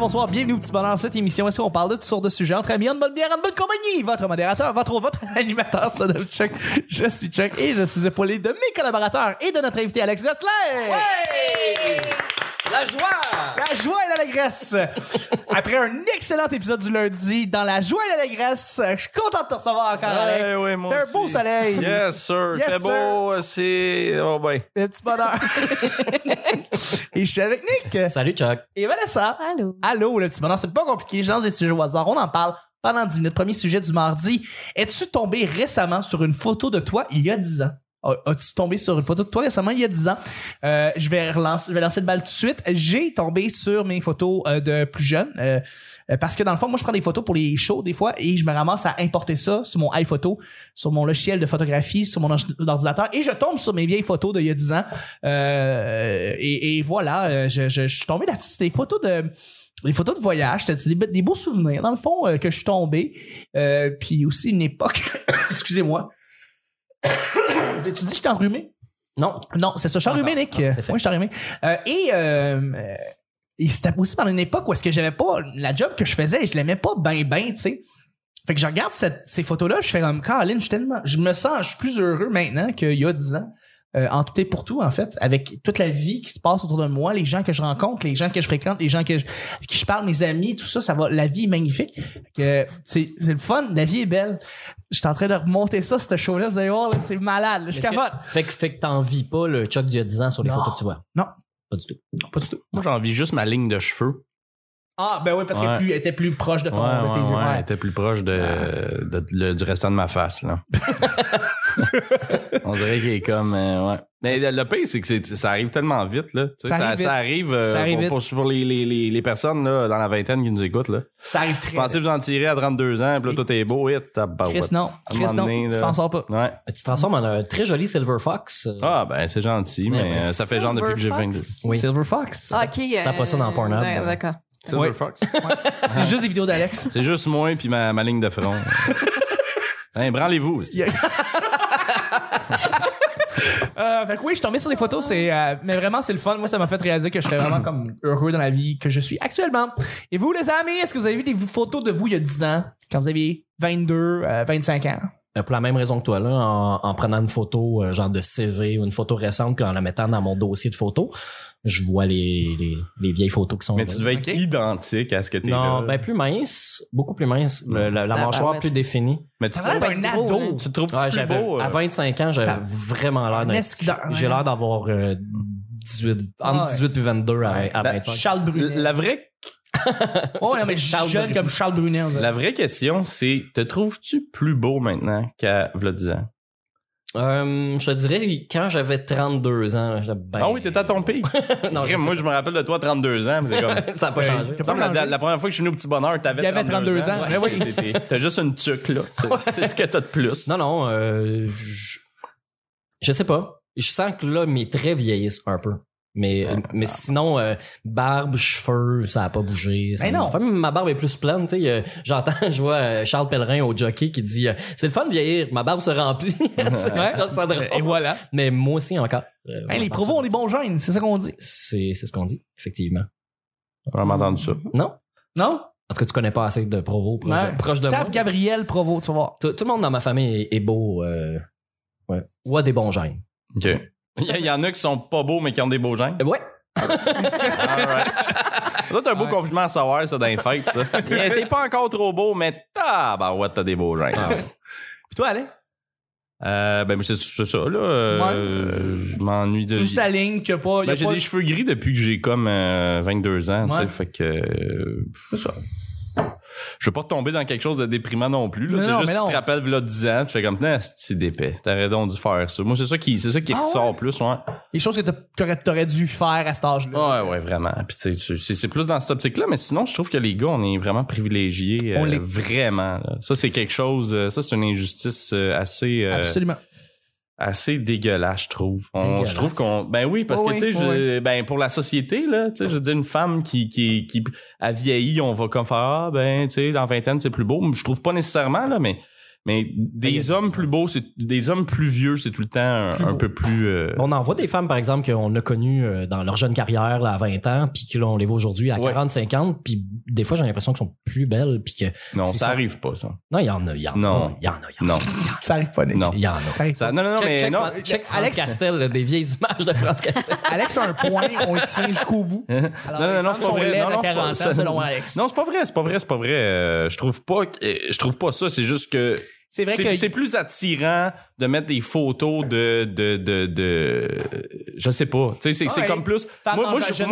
bonsoir, bienvenue au petit bonheur. Cette émission, est-ce qu'on parle de toutes sortes de sujets entre amis, en bonne bière, en bonne compagnie? Votre modérateur, votre votre animateur, ça donne Chuck. Je suis Chuck et je suis épaulé de mes collaborateurs et de notre invité Alex Gosselin. La joie! La joie et l'allégresse! Après un excellent épisode du lundi, dans la joie et l'allégresse, je suis content de te recevoir encore, Alex. Oui, oui, moi un beau soleil. Yes, sir. Yes, beau, euh, c'est... Oh, ben. Le petit bonheur. et je suis avec Nick. Salut, Chuck. Et Vanessa. Allô. Allô, le petit bonheur. C'est pas compliqué. Je lance des sujets au hasard. On en parle pendant 10 minutes. Premier sujet du mardi. Es-tu tombé récemment sur une photo de toi il y a 10 ans? Ah, as-tu tombé sur une photo de toi récemment, il y a 10 ans? Euh, je, vais relancer, vais lancer le balle tout de suite. J'ai tombé sur mes photos euh, de plus jeune. Euh, parce que dans le fond, moi, je prends des photos pour les shows des fois et je me ramasse à importer ça sur mon iPhoto, sur mon logiciel de photographie, sur mon ordinateur et je tombe sur mes vieilles photos d'il y a 10 ans. Et, voilà, je, suis tombé là-dessus. C'était des photos de photos de voyage, c'était des, beaux souvenirs, dans le fond, que je suis tombé. puis aussi une époque, excusez-moi, tu dis que je suis enrhumé? Non. Non, c'est ça. Je suis enrhumé, Nick. Ah, Moi, je suis enrhumé. Euh, euh, et, c'était aussi pendant une époque où est-ce que j'avais pas la job que je faisais, je l'aimais pas bien, bien, tu sais. Fait que je regarde ces photos-là, je fais comme Caroline, je tellement, je me sens, plus heureux maintenant qu'il y a 10 ans. Euh, en tout et pour tout, en fait, avec toute la vie qui se passe autour de moi, les gens que je rencontre, les gens que je fréquente, les gens que qui je parle, mes amis, tout ça, ça va. La vie est magnifique. c'est le fun, la vie est belle. Je suis en train de remonter ça, cette show-là. Vous allez voir, c'est malade. je capote. fait que, fait t'en vis pas le Chuck d'il y a 10 ans sur les photos que tu vois. Non. Pas du tout. Non, pas du tout. Moi, j'en vis juste ma ligne de cheveux. Ah, ben oui, parce qu'elle était plus proche de ton de tes ouais, elle était plus proche ah. de, du restant de ma face, là. On dirait qu'il est comme. Euh, ouais. Mais le pire, c'est que ça arrive tellement vite, là. Euh, ça, arrive, pour, les, les, les, personnes là, dans la vingtaine qui nous écoutent. Là. Ça arrive très vite. Pensez vous en tirer à 32 ans, puis là, tout est beau, et Chris, non. Chris, non. tu t'en sors pas. Ouais. Tu te transformes en un très joli Silver Fox. Ah, ben, c'est gentil, mais, euh, ça fait genre depuis que j'ai 22. Silver Fox. Ah, ok. C'est euh, pas ça dans Pornhub. D'accord. C'est juste des vidéos d'Alex. C'est juste moi puis ma, ligne de front. Hein, branlez-vous. Euh, oui, je suis tombé sur des photos, euh, mais vraiment, c'est le fun. Moi, ça m'a fait réaliser que j'étais vraiment comme heureux dans la vie que je suis actuellement. Et vous, les amis, est-ce que vous avez vu des photos de vous il y a 10 ans, quand vous aviez 22, 25 euh, ans? Pour la même raison que toi, là, en, en prenant une photo genre de CV ou une photo récente, puis en la mettant dans mon dossier de photos, je vois les, les, vieilles photos qui sont. Mais tu devais être identique à ce que tu es. Non, ben plus mince, beaucoup plus mince, la, mâchoire plus définie. Mais tu trouves un ado, tu trouves plus beau. Euh? À 25 ans, j'avais vraiment l'air d'un. J'ai l'air d'avoir 18, euh, entre 18 et 22 à, 25. Ben, Charles Brunet. La vraie oh, non, mais Charles jeune comme Charles Brunet. La vraie question, c'est te trouves-tu plus beau maintenant qu'à 10 ans? Euh, je te dirais, quand j'avais 32 ans, ben... Ah oui, t'étais à ton pire non, moi, je me rappelle de toi, 32 ans. C'est comme... ça n'a pas changé. Pas changé. La, première fois que je suis venu au Petit Bonheur, t'avais 32, 32 ans. T'as juste une tuque, là. C'est ce que t'as de plus. Non, non, euh, je... je sais pas. Je sens que là, mes traits vieillissent un peu. Mais, ah, mais ah. sinon, euh, barbe, cheveux, ça n'a pas bougé. mais non. Fait, ma barbe est plus pleine. sais euh, J'entends, je vois euh, Charles Pellerin au jockey qui dit C'est le fun de vieillir, ma barbe se remplit. Et voilà. Mais moi aussi encore. les provos ont des bons gènes, c'est ce qu'on dit. C'est ce qu'on dit, effectivement. On m'a entendu ça. Mm-hmm. Non? Non? Parce que tu connais pas assez de provos proches de, moi? Gabriel Provo, tu vas voir. Tout, le monde dans ma famille est, beau. ouais. Ou a des bons gènes. OK. Il y, en a qui sont pas beaux, mais qui ont des beaux gens. Ouais. right. Ça, c'est un beau compliment à savoir, ça, dans les fêtes, ça. T'es pas encore trop beau, mais tabarouette, t'as des beaux gens. Ah Puis toi, allez? Euh, ben, c'est ça, là. Euh, je m'ennuie de. juste la ligne que pas. Ben, j'ai des cheveux gris depuis que j'ai comme 22 euh, ans, tu sais. Fait que. Euh, c'est ça je veux pas tomber dans quelque chose de déprimant non plus. C'est juste que tu te rappelles là, 10 ans, tu fais comme ah, c'est d'épais. T'aurais donc dû faire ça. Moi, c'est ça qui, c'est ça qui ah ressort plus, Les choses que t'aurais, aurais dû faire à cet âge-là. Ah ouais, ouais, vraiment. c'est, plus dans cette optique-là, mais sinon, je trouve que les gars, on est vraiment privilégiés. Euh, vraiment. Ça, c'est quelque chose. Euh, ça, c'est une injustice euh, assez. Absolument assez dégueulasse, je trouve. je trouve qu'on. Ben oui, parce que, tu sais, ben, pour la société, là, tu sais, je veux dire, une femme qui, qui, qui a vieilli, on va comme faire, ah, ben, tu sais, dans vingtaine, c'est plus beau. Je trouve pas nécessairement, là, mais mais des hommes plus beaux, c'est des hommes plus vieux, c'est tout le temps un, peu plus. Euh, on en voit des femmes, par exemple, qu'on a connues euh, dans leur jeune carrière à 20 ans, puis qu'on les voit aujourd'hui à 40, 50, puis des fois, j'ai l'impression qu'elles sont plus belles, puis que. Non, ça, arrive pas, ça. Non, il y en a, il y en a. Non, il y en a, y en a. Ça arrive pas, Non. Il y en a. non, non, mais check, Alex Castel, des vieilles images de France Alex a un point, on le tient jusqu'au bout. non, non, non, c'est pas vrai. Non, non, c'est pas, Non, c'est pas vrai, c'est pas vrai, c'est pas vrai. Euh, je trouve pas, je trouve pas ça, c'est juste que c'est vrai que. C'est plus attirant de mettre des photos de. de, de, je sais pas. c'est comme plus. Moi, je,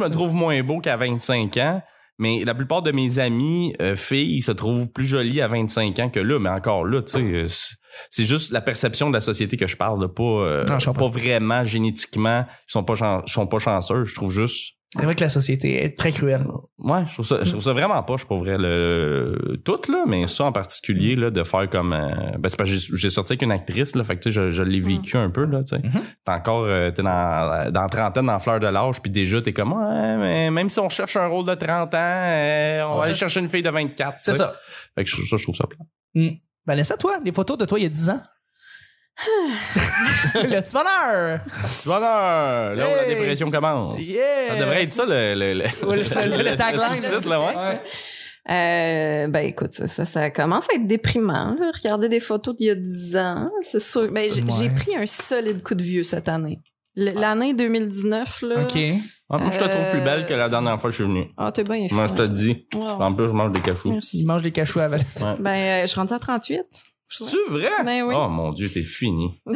me trouve moins beau qu'à 25 ans. Mais la plupart de mes amis euh, filles se trouvent plus jolies à 25 ans que là, mais encore là, tu sais, euh, c'est juste la perception de la société que je parle, pas, euh, pas vraiment génétiquement, ils sont pas, sont pas chanceux. Je trouve juste c'est vrai que la société est très cruelle. Ouais, je trouve ça, je trouve ça vraiment pas, je pourrais le, tout, là, mais ça en particulier, là, de faire comme. Euh, ben, c'est parce que j'ai sorti avec une actrice, là, fait que, tu sais, je, l'ai mm. vécu un peu, là, tu sais. Mm-hmm. T'es encore, euh, t'es dans, dans trentaine, dans fleur de l'âge, puis déjà, t'es comme, mais même si on cherche un rôle de 30 ans, euh, on, va aller chercher une fille de 24. C'est ça. Fait que ça, je trouve ça plat. laisse mm. ça toi, les photos de toi il y a 10 ans? le petit bonheur! Le petit bonheur! Là où la dépression commence. Ça devrait être ça le, le, le, tagline. Euh, ben écoute, ça, ça, commence à être déprimant. Là. Regardez des photos d'il y a 10 ans, c'est sûr. Ben, j'ai pris un solide coup de vieux cette année. Ah. L'année 2019, là. OK. moi, je te trouve plus belle que la dernière fois que je suis venue. Ah, t'es bien Moi, je te dis. En plus, je mange des cachous. Il mange des cachous à Ben, euh, je suis rendue à 38. C'est vrai? Ben oh mon Dieu, t'es fini. oh,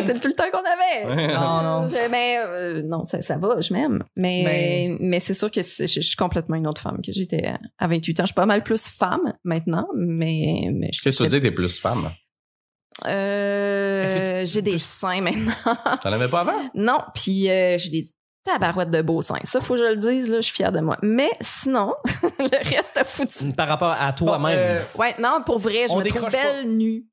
c'est tout le temps qu'on avait. non, non. Mais ben, euh, non, ça, ça, va, je m'aime. Mais, ben. mais, c'est sûr que je, suis complètement une autre femme que j'étais à 28 ans. Je suis pas mal plus femme maintenant, mais. mais Qu'est-ce que tu dis, t'es plus femme? Euh, j'ai des seins maintenant. T'en avais pas avant? Non, puis euh, j'ai des tabarouette de beau sein. Ça, faut que je le dise, je suis fière de moi. Mais sinon, le reste a foutu. Mm, par rapport à toi-même. Oui, euh, ouais, non, pour vrai, je me trouve belle nue.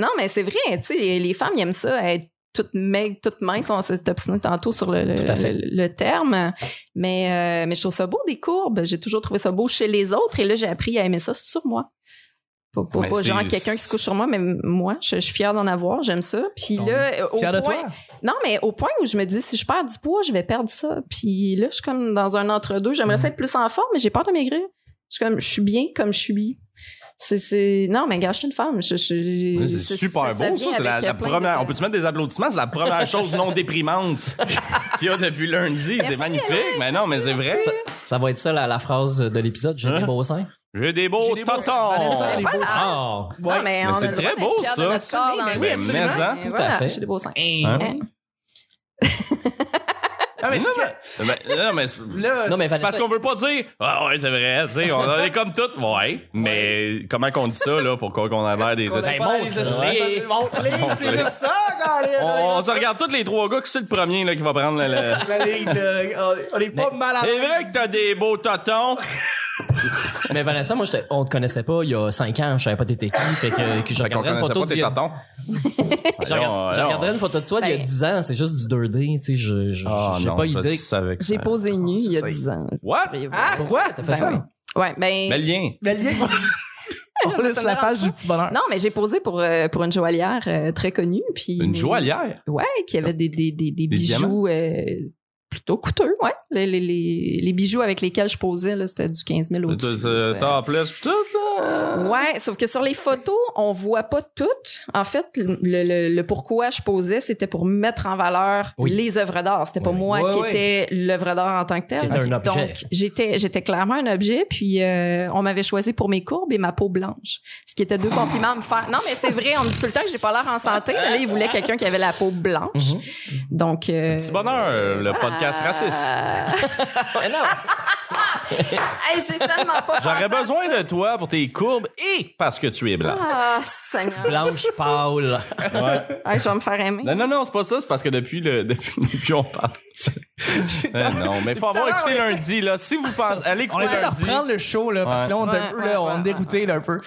non, mais c'est vrai, tu sais, les, femmes, aiment ça, être toutes maigres, toutes minces. On s'est tantôt sur le, terme. Mais, euh, mais je trouve ça beau des courbes. J'ai toujours trouvé ça beau chez les autres. Et là, j'ai appris à aimer ça sur moi. Pas, genre quelqu'un qui se couche sur moi, mais moi, je, suis fière d'en avoir, j'aime ça. Puis là, euh, au point, de toi? Non, mais au point où je me dis, si je perds du poids, je vais perdre ça. Puis là, je suis comme dans un entre-deux. J'aimerais être plus en forme, mais j'ai peur de maigrir. Je suis comme, je suis bien comme je suis. C'est, Non, mais gars, je suis une femme. c'est super beau, ça. c'est la, euh, première. On peut te mettre des applaudissements? C'est la première chose non déprimante qu'il y a depuis lundi. C'est magnifique. Mais non, mais c'est vrai. Ça, va être ça, la, phrase de l'épisode. J'ai un hein? beau sein. J'ai des beaux tontons! Voilà. Voilà. Ouais. mais, c'est très beau, ça! Oui, hein. absolument. ça, hein. tout à fait. J'ai des beaux seins. Hein? non, mais, non, parce qu'on veut pas dire Ah ouais, c'est vrai, on est comme toutes, ouais. Mais comment qu'on dit ça là Pourquoi qu'on a l'air des essais? c'est juste ça, on, on, se regarde tous les trois gars qui c'est le premier là, qui va prendre le. La ligue, euh, on est pas mal à C'est vrai que t'as des beaux tatons !» mais Vanessa, moi, on te connaissait pas il y a 5 ans, je savais pas t'étais qui, fait que, que je regarderais une photo de toi. je une photo de toi il y a 10 ben- ans, c'est juste du 2D, tu sais, je, ah j'ai pas idée. J'ai posé nu il y a 10 ans. What? Ah, quoi? T'as fait ben ça? Ouais, ben. lien. Bel lien. on la page du petit bonheur. Non, mais j'ai posé pour, euh, pour une joaillière euh, très connue. Puis, une joaillière? Ouais, qui avait des, des, des, bijoux plutôt coûteux, ouais. Les, les, les, bijoux avec lesquels je posais, c'était du 15 000 au T'en place tout, là? Ouais, sauf que sur les photos, on voit pas tout. En fait, le, pourquoi je posais, c'était pour mettre en valeur les œuvres d'art. C'était pas moi qui était étais l'œuvre d'art en tant que telle. Un objet. Donc, j'étais, j'étais clairement un objet, puis euh, on m'avait choisi pour mes courbes et ma peau blanche. Ce qui était deux compliments à me faire. Non, mais c'est vrai, on me dit tout le temps que j'ai pas l'air en santé, mais là, ils voulaient quelqu'un qui avait la peau blanche. Mhm. Donc. Euh, bonheur, le euh. raciste. non. j'ai pas J'aurais besoin de toi pour tes courbes et parce que tu es blanc. Ah, Blanche Paul. je vais me faire aimer. Non, non, non, c'est pas ça. C'est parce que depuis le depuis, on parle. Euh, non, mais faut avoir écouté lundi là. Si vous pensez, allez on lundi. reprendre le show là parce que là on est un peu on un peu.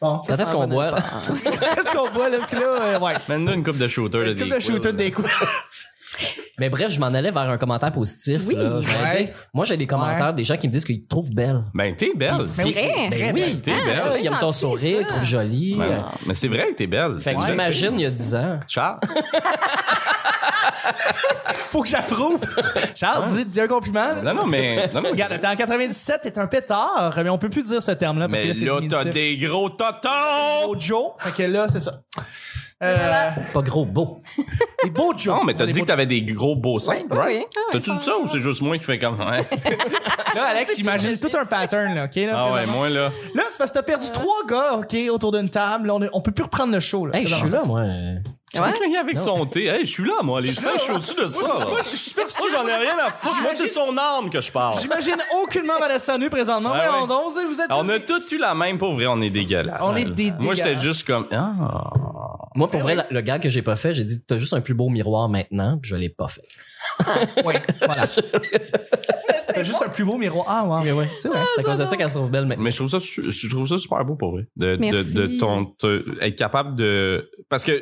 Bon, ça ce qu'on boit. Qu'est-ce qu'on boit là parce que là euh, ouais. Mène-nous une coupe de shooter Une coupe de shooter des coups. Mais bref, je m'en allais vers un commentaire positif. Oui. là. Ben, moi, j'ai des commentaires des gens qui me disent qu'ils te trouvent belle. Ben, t'es belle. Mais vrai? ben Très oui, ah, belle. T'es belle. Ils aiment ton sourire, il ils te trouvent jolie. Mais c'est vrai que t'es belle. Fait que j'imagine il y a 10 ans. Charles. Faut que j'approuve. Charles, dis, un compliment. Non, non, mais. Non, Regarde, t'es en 97, t'es un pétard, mais on peut plus dire ce terme-là mais que là, t'as des gros tontons! Joe, fait que là, c'est ça. Euh... Pas gros, beau. Des beaux jokes. Non, mais t'as dit que t'avais des gros beaux seins, ah, T'as-tu de ça ou c'est juste moi qui fais comme. Hein? là, Alex, imagine tout un pattern, là, OK? Là, ah ouais, moi, là. Là, c'est parce que t'as perdu euh. trois gars, OK, autour d'une table. On, on peut plus reprendre le show, là. je suis là, moi. Tu ouais? avec son thé. je suis là, moi. Les seins, je suis au-dessus de ça. Moi, je suis j'en ai rien à foutre. Moi, c'est son arme que je parle. J'imagine aucunement Vanessa à présentement. Ouais, présentement. On, vous êtes on a tous eu la même, pauvre. On est dégueulasses. On est dégueulasses. Moi, j'étais juste comme. Ah. Moi, pour ben vrai, le gars que j'ai pas fait, j'ai dit, t'as juste un plus beau miroir maintenant, pis je l'ai pas fait. Ah, oui, voilà. T'as juste un plus beau miroir. Ah, ouais, ouais, c'est vrai. Ah, c'est à cause de ça qu'elle se trouve belle maintenant. Mais je trouve ça, je trouve ça super beau pour vrai. De, de, être capable de, parce que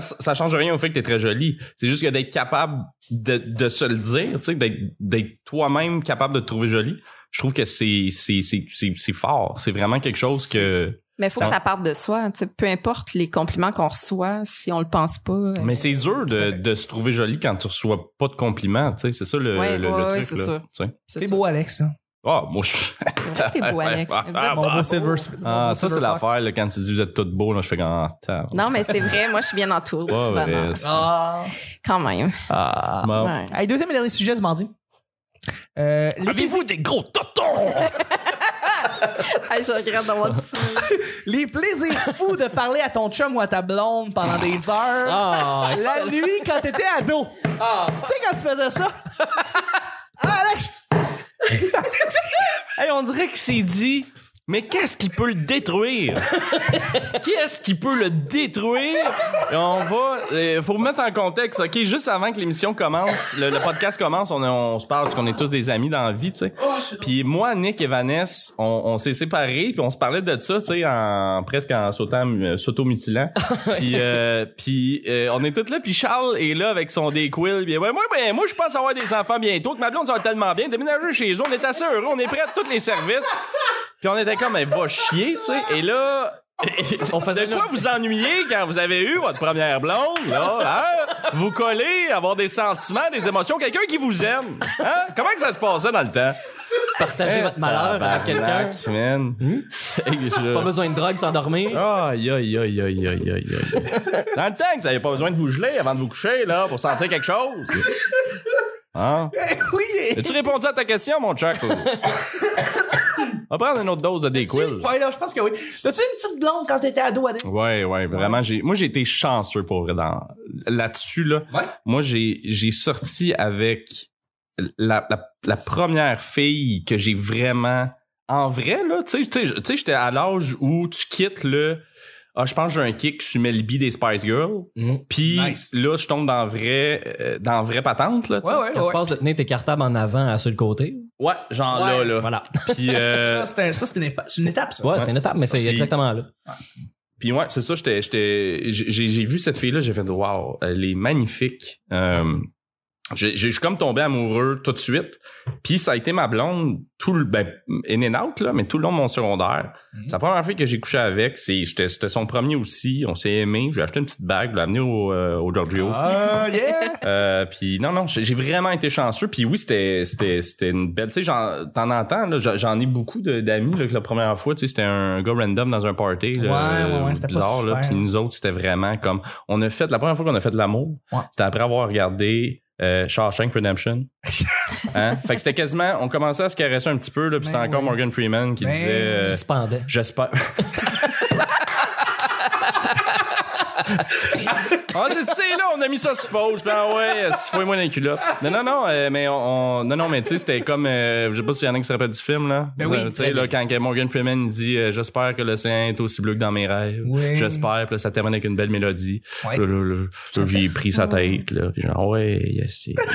ça, change rien au fait que t'es très jolie. C'est juste que d'être capable de, de se le dire, tu sais, d'être, toi-même capable de te trouver jolie. Je trouve que c'est, c'est, c'est, c'est fort. C'est vraiment quelque chose que, mais il faut que ça parte de soi. Peu importe les compliments qu'on reçoit, si on le pense pas. Euh, mais c'est dur de, de, se trouver joli quand tu reçois pas de compliments. C'est ça le, truc. le, ouais, le truc. beau, Alex. Ah, moi, je. T'es beau, Alex. Vous êtes ah, beau ah, ah, ah, ça, c'est l'affaire, quand tu dis vous êtes tout beaux, je fais grand non, mais c'est vrai, moi, je suis bien C'est Ah. Quand même. Ah. Bon. deuxième et dernier sujet, je m'en dis. Euh, Avez-vous des gros totons? Les plaisirs fous de parler à ton chum ou à ta blonde pendant des heures. Ah, la nuit, quand t'étais ado. Ah, tu sais, quand tu faisais ça. Ah, Alex! hey, on dirait que c'est dit mais qu'est-ce qui peut le détruire? qu'est-ce qui peut le détruire? on va. Euh, faut mettre en contexte, OK? Juste avant que l'émission commence, le, podcast commence, on, se parle parce qu'on est tous des amis dans la vie, tu sais. Oh, puis moi, Nick et Vanessa, on, s'est séparés, puis on se parlait de ça, tu sais, en, presque en sautant, euh, s'automutilant. puis euh, on est tous là, puis Charles est là avec son déquill. Puis ouais, moi, ben, moi je pense avoir des enfants bientôt, que ma blonde, ça tellement bien. Déménager chez eux, on est assez heureux, on est prêts à tous les services. Puis on était comme, mais va chier, tu sais. Et là, on faisait de quoi vous ennuyer quand vous avez eu votre première blonde, là, hein? Vous coller avoir des sentiments, des émotions, quelqu'un qui vous aime, hein? Comment que ça se passait dans le temps? partager eh, votre malheur avec quelqu'un. Hmm? Pas besoin de drogue, s'endormir. Aïe, aïe, aïe, aïe, aïe, aïe, Dans le temps que vous pas besoin de vous geler avant de vous coucher, là, pour sentir quelque chose. Hein? Oui. As-tu répondu à ta question, mon Chuck? On va prendre une autre dose de Dayquil. Ouais, là, je pense que oui. T'as-tu une petite blonde quand t'étais ado, Oui, Ouais, ouais, vraiment. moi, j'ai été chanceux pour dans, là-dessus, là. Moi, j'ai, sorti avec la, la, la première fille que j'ai vraiment, en vrai, là, tu sais, j'étais à l'âge où tu quittes le, ah, je pense que j'ai un kick, je suis Melby des Spice Girls. Mm. Puis là, je tombe dans vrai, euh, dans vraie patente. Là, tu passes de tenir tes cartables en avant à sur le côté. Ouais, genre là, là. Voilà. Puis, euh, ça, c'est une, étape, ça. Ouais, c'est une étape, mais c'est exactement là. Puis ouais, c'est ça, j'ai vu cette fille-là, j'ai fait « Wow, elle est magnifique. Euh, j'ai comme tombé amoureux tout de suite. Puis ça a été ma blonde tout le ben in and out là, mais tout le long de mon secondaire. Mhm. C'est la première fois que j'ai couché avec, c'était son premier aussi, on s'est aimé, j'ai acheté une petite bague, je l'ai euh, au, Giorgio. Ah, euh, puis non non, j'ai vraiment été chanceux, puis oui, c'était une belle, tu sais t'en entends là, j'en ai beaucoup d'amis la première fois, tu sais c'était un gars random dans un party Ouais, ouais, ouais, euh, bizarre là, puis nous autres, c'était vraiment comme on a fait la première fois qu'on a fait de l'amour, c'était après avoir regardé euh, Shawshank Redemption. Hein? fait que c'était quasiment, on commençait à se caresser un petit peu, là, puis c'était ben encore Morgan Freeman qui ben disait. Euh, j'espère. Ah, sais, là, on a mis ça sur pause. Ben ah ouais, euh, fouille moi dans les culottes. Non, non, non, euh, mais on, non, mais tu sais, c'était comme, euh, je sais pas s'il y en a qui se rappellent du film, là. Ben oui, tu sais, là, quand Morgan Freeman dit, j'espère que l'océan est aussi bleu que dans mes rêves. Oui. J'espère, puis là, ça termine avec une belle mélodie. Ouais. j'ai pris sa ah. tête, là. Puis genre, ouais, yes, yes.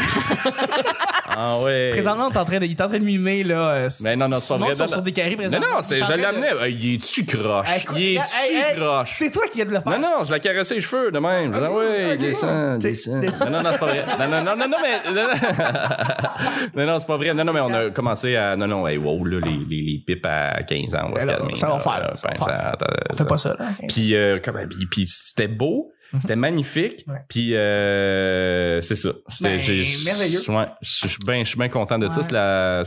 Ah ouais. Présentement, en train de, il est en train de mimer, là. Mais ben non, non, c'est pas vrai. Sont sur des carrés, présentement. Non, non, je l'amenais. Ah, il est-tu croche? Il est-tu croche? C'est toi qui as de le faire. Non, non, je la caresse ces cheveux de même. Ah, ah oui, Non, non, non, c'est pas vrai. Non, non, non, non, mais. Non, non, c'est pas vrai. Non, non, mais on a commencé à. Non, non, hey, wow, les, les, les pipes à 15 ans, on va se Ça va faire. Ça pas ça, euh, Puis, puis c'était beau. Mhm. C'était magnifique. Puis euh, c'est ça. C'était ben, merveilleux. je suis bien content de ça.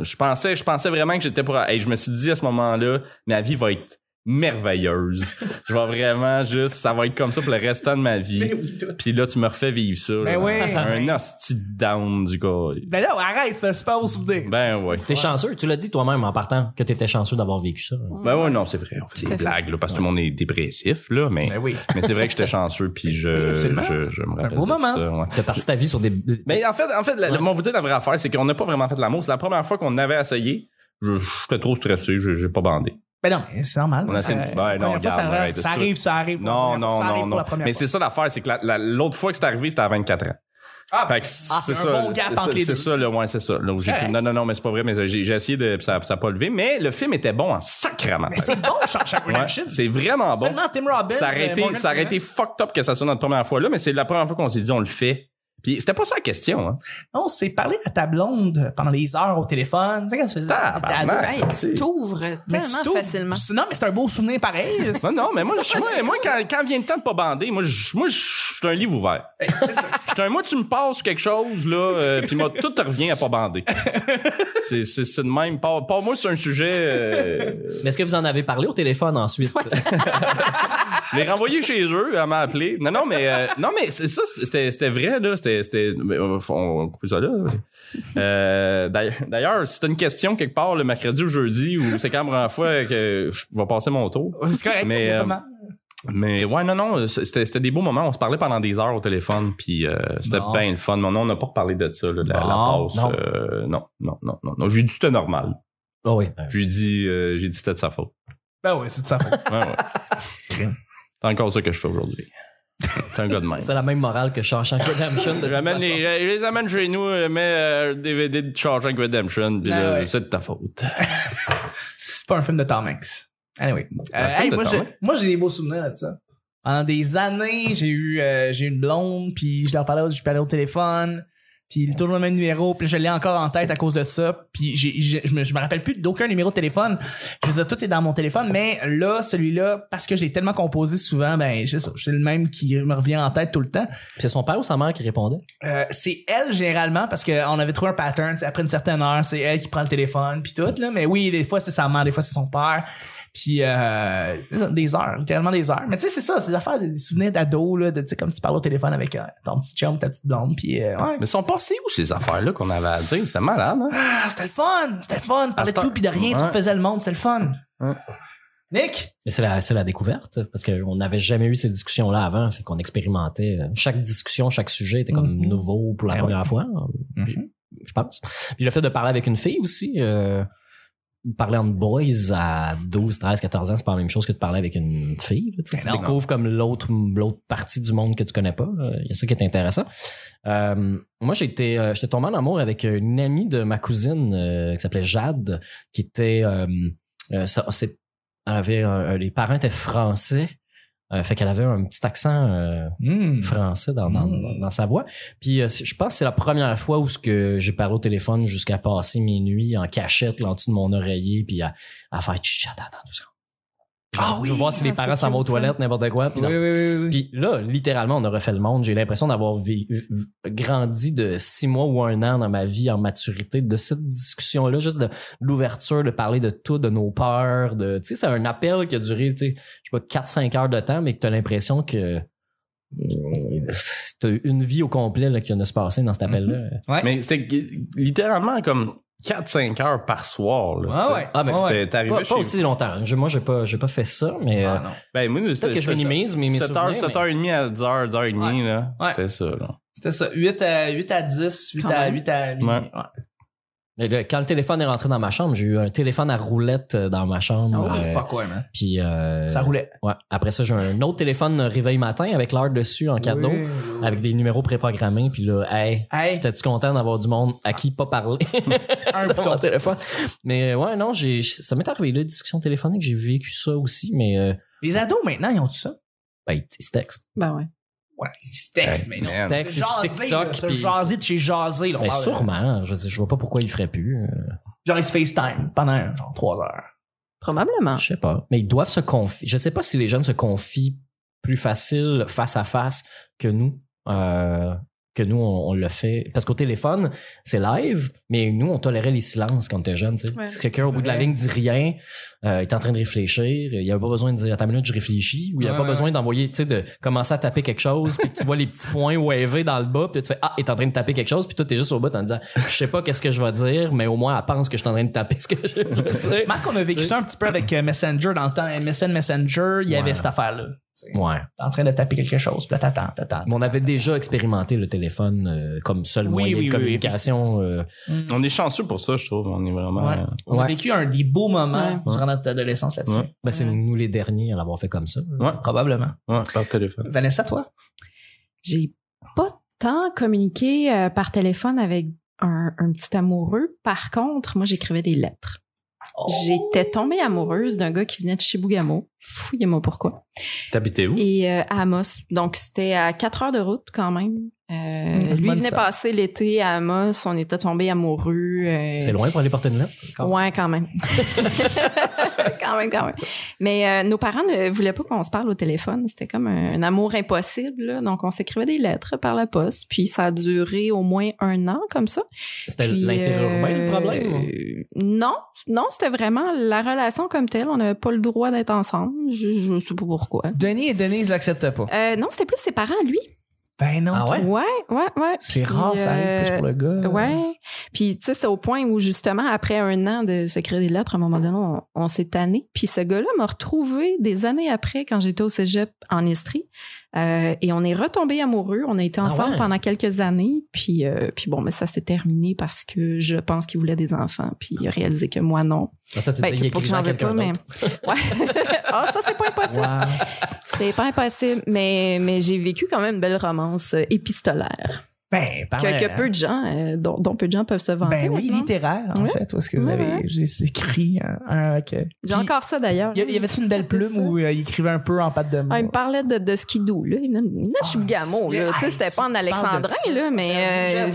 je pensais, je pensais vraiment que j'étais pour. je me suis dit à ce moment-là, ma vie va être merveilleuse. je vais vraiment juste, ça va être comme ça pour le restant de ma vie. Ben puis là, tu me refais vivre ça. Ben Un hostie down du gars. Ben là, arrête, c'est un super souvenir. Ben ouais. T'es chanceux, tu l'as dit toi-même en partant que t'étais chanceux d'avoir vécu ça. Ben ouais, non, c'est vrai. On fait des blagues, parce que tout le monde est dépressif, là, mais, ben mais c'est vrai que j'étais chanceux, puis je, je, me rappelle. Un beau moment. T'as parti ta vie sur des. Mais en fait, en fait, mon vous dire la vraie affaire, c'est qu'on n'a pas vraiment fait l'amour. C'est la première fois qu'on avait essayé. J'étais trop stressé, j'ai pas bandé. Ben non, eh, c'est normal. On a euh, ben ça, fois, ça, arrive, ça arrive. Non, non, non, Mais c'est ça l'affaire, c'est que l'autre la, l'autre fois que c'est arrivé, c'était à 24 ans. Ah, fait que ah, c'est ça. Bon c'est ça, là, ouais, c'est ça. non, non, non, mais c'est pas vrai, mais j'ai essayé de. Ça a pas levé. Mais le film était bon en sacrament. Mais c'est bon, Shawshank Redemption. c'est vraiment bon. Seulement Tim Robbins. ça aurait euh, été fucked up que ça soit notre première fois là, mais c'est la première fois qu'on s'est dit on le fait puis c'était pas ça la question. Hein? Non, c'est parler à ta blonde pendant les heures au téléphone. Tu sais, quand tu faisais ça, tu t'ouvres tellement facilement. Non, mais c'est un beau souvenir pareil. non, non, mais moi, moi, moi quand, vient le temps de pas bander, moi, je, moi, suis un livre ouvert. Je moi, tu me passes quelque chose, là, euh, puis moi, tout revient à pas bander. c'est, de même. Pas, moi, c'est un sujet. Euh, mais est-ce que vous en avez parlé au téléphone ensuite? je l'ai renvoyé chez eux, elle m'a appelé. Non, non, mais, euh, non, mais ça, c'était, c'était vrai, là c'était. Euh, on coupe ça là. Euh, d'ailleurs, c'était une question quelque part le mercredi ou jeudi, ou c'est quand même la fois que je vais passer mon tour. Oh, c'est correct, mais, euh, mais ouais, non, non, c'était des beaux moments. On se parlait pendant des heures au téléphone, puis c'était bien le fun. Mais non, on n'a pas parlé de ça, de la, passe. Non. non. non, non, non, J'ai dit c'était normal. Ah oui. J'ai dit, j'ai dit c'était de sa faute. Ben oui, c'est de sa faute. C'est encore ça que je fais aujourd'hui. C'est un gars de C'est la même morale que Shawshank Redemption. De toute les, les amène chez nous, mais euh, DVD de Shawshank Redemption, puis ah c'est de ta faute. c'est pas un film de Tom Hanks. Anyway. Euh, moi, j'ai des beaux souvenirs de ça. Pendant des années, j'ai eu, euh, j'ai eu une blonde, puis je leur parlais, je parlais au téléphone. Puis le même numéro, puis je l'ai encore en tête à cause de ça. Puis je me, je me rappelle plus d'aucun numéro de téléphone. Je les tout est dans mon téléphone, mais là, celui-là, parce que je l'ai tellement composé souvent, ben c'est le même qui me revient en tête tout le temps. C'est son père ou sa mère qui répondait? Euh, c'est elle généralement, parce qu'on avait trouvé un pattern. Après une certaine heure, c'est elle qui prend le téléphone, puis tout. Là. Mais oui, des fois c'est sa mère, des fois c'est son père. Puis euh, des heures, littéralement des heures. Mais tu sais, c'est ça, c'est des affaires, des souvenirs d'ado, là, de, comme tu parles au téléphone avec euh, ton petit ta petite blonde, puis euh, ouais. Mais son c'est où ces affaires-là qu'on avait à dire? C'était malade, hein? ah, c'était le fun! C'était le fun! Parlais de tout puis de rien, tu faisais le monde, c'était le fun! Nick? C'est la, découverte, parce qu'on n'avait jamais eu ces discussions-là avant, fait qu'on expérimentait. Euh, chaque discussion, chaque sujet était comme mhm. nouveau pour la ben première fois, mhm. je pense. Puis le fait de parler avec une fille aussi, euh, parler en boys à 12, 13, 14 ans, c'est pas la même chose que de parler avec une fille. tu ben découvres comme l'autre, partie du monde que tu connais pas. Il euh, y a ça qui est intéressant. Euh, moi, j'étais, euh, j'étais tombé en amour avec une amie de ma cousine qui s'appelait Jade, qui était, ça, avait, les parents étaient français. Euh, fait qu'elle avait un petit accent euh, hmm. français hmm. dans, sa voix. Puis euh, je pense que c'est la première fois où ce que j'ai parlé au téléphone jusqu'à passer mes nuits en cachette là, en dessous de mon oreiller puis à, faire « Chut, attends, ah oui, voir si les ah, parents s'en vont aux toilettes, n'importe quoi. Puis, là, littéralement, on a refait le monde. J'ai l'impression d'avoir grandi de six mois ou un an dans ma vie en maturité de cette discussion-là, juste de l'ouverture, de parler de tout, de nos peurs, de, tu sais, c'est un appel qui a duré, tu sais, je sais pas, quatre, cinq heures de temps, mais que tu as l'impression que tu euh, t'as une vie au complet, là, qui a se passer dans cet appel-là. Mais c'est littéralement comme, 4-5 heures par soir. ah ouais. Ah ben, ouais. Arrivé pas, aussi longtemps. Moi, j'ai pas, j'ai pas fait ça, mais. Ah, euh, non. Ben, moi, peut-être que je minimise, mais 7 heures, 7h30 à 10h, 10h30, là. C'était ça, là. C'était ça. 8 à, 10, 8 à, 8 à, 8 ouais quand le téléphone est rentré dans ma chambre, j'ai eu un téléphone à roulette euh, dans ma chambre. Oh, euh, fuck ouais, man. Puis, euh, ça roulait. Ouais. Après ça, j'ai un autre téléphone euh, réveil matin avec l'heure dessus en cadeau, avec des numéros préprogrammés. Puis là, hey, t'es-tu content d'avoir du monde à qui pas parler un peu ton téléphone? Mais ouais, non, j'ai, ça m'est arrivé, là, discussion téléphonique, j'ai vécu ça aussi, mais... Les ados, maintenant, ils ont tout ça? Ben, ils se textent. Ben ouais. Ouais, ils se textent, mais non. Ils se ils TikTok. de chez Jasé. mais sûrement, je, vois pas pourquoi il ferait plus. Euh. Genre, ils se FaceTime pendant genre trois heures. Probablement. Je sais pas. Mais ils doivent se confier. Je sais pas si les jeunes se confient plus facile face à face que nous. Euh, que nous, on, le fait. Parce qu'au téléphone, c'est live, mais nous, on tolérait les silences quand t'es jeune. Tu Si quelqu'un au bout de la ligne dit rien, euh, est en train de réfléchir, il n'y a pas besoin de dire à ta minute, je réfléchis, ou il n'y a pas besoin d'envoyer, tu sais, de commencer à taper quelque chose, puis tu vois les petits points waver dans le bas, puis tu fais Ah, il est en train de taper quelque chose, puis toi, t'es juste au bout en disant Je sais pas qu'est-ce que je vais dire, mais au moins, elle pense que je suis en train de taper ce que je veux dire. Marc, on a vécu ça un petit peu avec euh, Messenger dans le temps, MSN hein, Messenger, il y avait cette affaire-là. Ouais. T'es en train de taper quelque chose, puis t'attends, t'attends. on avait déjà expérimenté le téléphone euh, comme seul moyen de communication. Euh. Mm. On est chanceux pour ça, je trouve. On est vraiment. Euh, on a vécu un des beaux moments durant notre adolescence là-dessus. Ben, c'est nous les derniers à l'avoir fait comme ça. Probablement. Ouais, par téléphone. Vanessa, toi? J'ai pas tant communiqué par téléphone avec un petit amoureux. Par contre, moi, j'écrivais des lettres. J'étais tombée amoureuse d'un gars qui venait de Shibugamo. Fouillez-moi pourquoi. T'habitais où? Et euh, à Amos. Donc, c'était à quatre heures de route quand même. Euh, lui venait passer l'été à Amos, on était tombés amoureux. Euh, c'est loin pour aller porter une lettre? Quand ouais, quand même. quand même, quand même. Mais euh, nos parents ne voulaient pas qu'on se parle au téléphone. C'était comme un, amour impossible. Là. Donc, on s'écrivait des lettres par la poste. Puis, ça a duré au moins un an comme ça. C'était l'intérêt urbain le problème? Euh, non, non, c'était vraiment la relation comme telle. On n'avait pas le droit d'être ensemble. Je ne sais pas pourquoi. Denis et Denise l'acceptaient pas? non, c'était plus ses parents, lui. Ben non. Ah ouais? ouais? Ouais, C'est rare, ça arrive plus euh, pour le gars. Ouais. Puis, tu sais, c'est au point où, justement, après un an de secret des lettres, à un moment donné, on, s'est tanné. Puis ce gars-là m'a retrouvé des années après, quand j'étais au cégep en Estrie, euh, et on est retombé amoureux. On a été ah ensemble pendant quelques années. Euh, puis, bon, mais ça s'est terminé parce que je pense qu'il voulait des enfants. Puis il a réalisé que moi, non. Ah, ça, ben, ça que, pas, Ah, ça, c'est pas impossible. C'est pas impossible. mais j'ai vécu quand même une belle romance euh, épistolaire. Ben, peu de gens, euh, dont, peu de gens peuvent se vanter. Ben oui, littéraire, en fait, ce que vous avez j'ai écrit un, J'ai encore ça d'ailleurs. Il y, avait avait une belle plume où euh, il écrivait un peu en pâte de main? Ah, il me parlait de, de là. Il venait de là. Ah, tu sais, c'était pas en alexandrin, là, mais. Euh,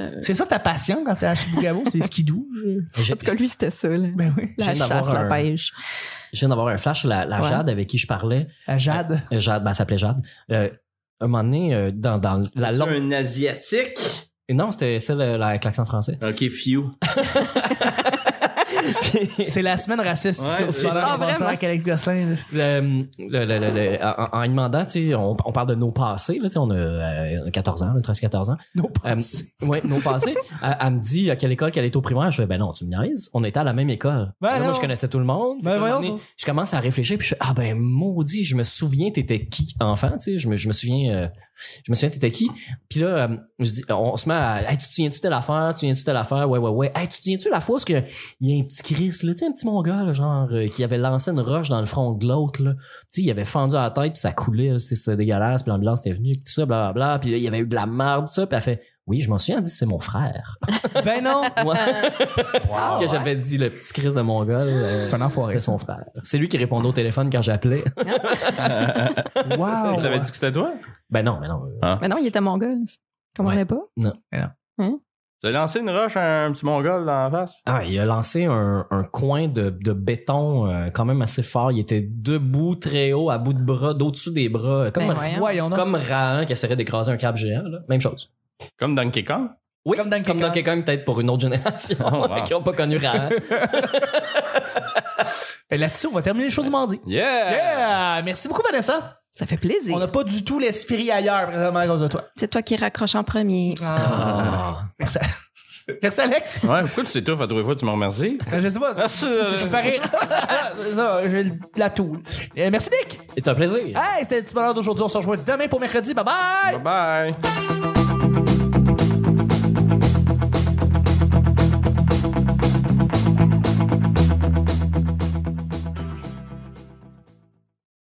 hein. c'est ça ta passion quand t'es à Chibougamo, c'est Skidou? Je... En tout cas, lui, c'était ça, là. Ben la chasse, la pêche. Je viens d'avoir un flash, la, la Jade avec qui je parlais. La Jade? Jade, ben, elle s'appelait Jade un moment donné, euh, dans, la langue. un asiatique? Non, c'était celle euh, avec l'accent français. Ok, few. c'est la semaine raciste. Ah, en, lui demandant, on, parle de nos passés. on a 14 euh, ans, 13-14 ans. Nos passés. nos passés. elle, me dit à quelle école qu'elle est au primaire. Je fais, ben non, tu me niaises. On était à la même école. Ben moi, je connaissais tout le monde. Ben je commence à réfléchir. Puis je ah ben maudit, je me souviens, t'étais qui enfant? je me, souviens... Euh, je me souviens, t'étais qui? Puis là, euh, je dis, on se met à, tu tiens tu telle affaire? Tu tiens tu telle affaire? Ouais, ouais, ouais. tu tiens, tu la fois que il y a un petit Chris, là, tu un petit mongol, genre, euh, qui avait lancé une roche dans le front de l'autre, là. Tu sais, il avait fendu à la tête, puis ça coulait, c'était dégueulasse, puis l'ambulance était venue, puis tout ça, blablabla, puis il y avait eu de la merde, tout ça, puis elle fait, oui, je m'en souviens, elle dit, c'est mon frère. ben non! wow, que j'avais dit, le petit Chris de mongol. Euh, c'est un enfoiré. C'était son frère. C'est lui qui répondait au téléphone quand j'appelais. wow! Vous avez dit que c'était toi? Ben non, mais non. Euh, ah. Ben non, il était mongol. Comprenais pas? Non. Ben non. Hein? T'as lancé une roche à un petit mongol dans la face? Ah, il a lancé un, coin de, béton euh, quand même assez fort. Il était debout, très haut, à bout de bras, d'au-dessus des bras. Comme, Ben comme qui essaierait d'écraser un câble géant. Même chose. Comme Donkey Kong? Oui, comme Donkey Kong. peut-être pour une autre génération oh, qui n'ont pas connu Rahan. Et là-dessus, on va terminer les choses du mardi. Yeah! Merci beaucoup, Vanessa. Ça fait plaisir. On n'a pas du tout l'esprit ailleurs présentement à cause de toi. C'est toi qui raccroche en premier. Ah. Merci. Merci Alex. Ouais, pourquoi tu t'étouffes à trois fois, tu m'en remercies? Euh, je sais pas. Merci. Ah, euh, ah, c'est pareil. ça, j'ai la toule. Euh, merci Nick. Et un plaisir. Hey, c'était le petit bonheur d'aujourd'hui. On se rejoint demain pour mercredi. Bye bye. Bye bye.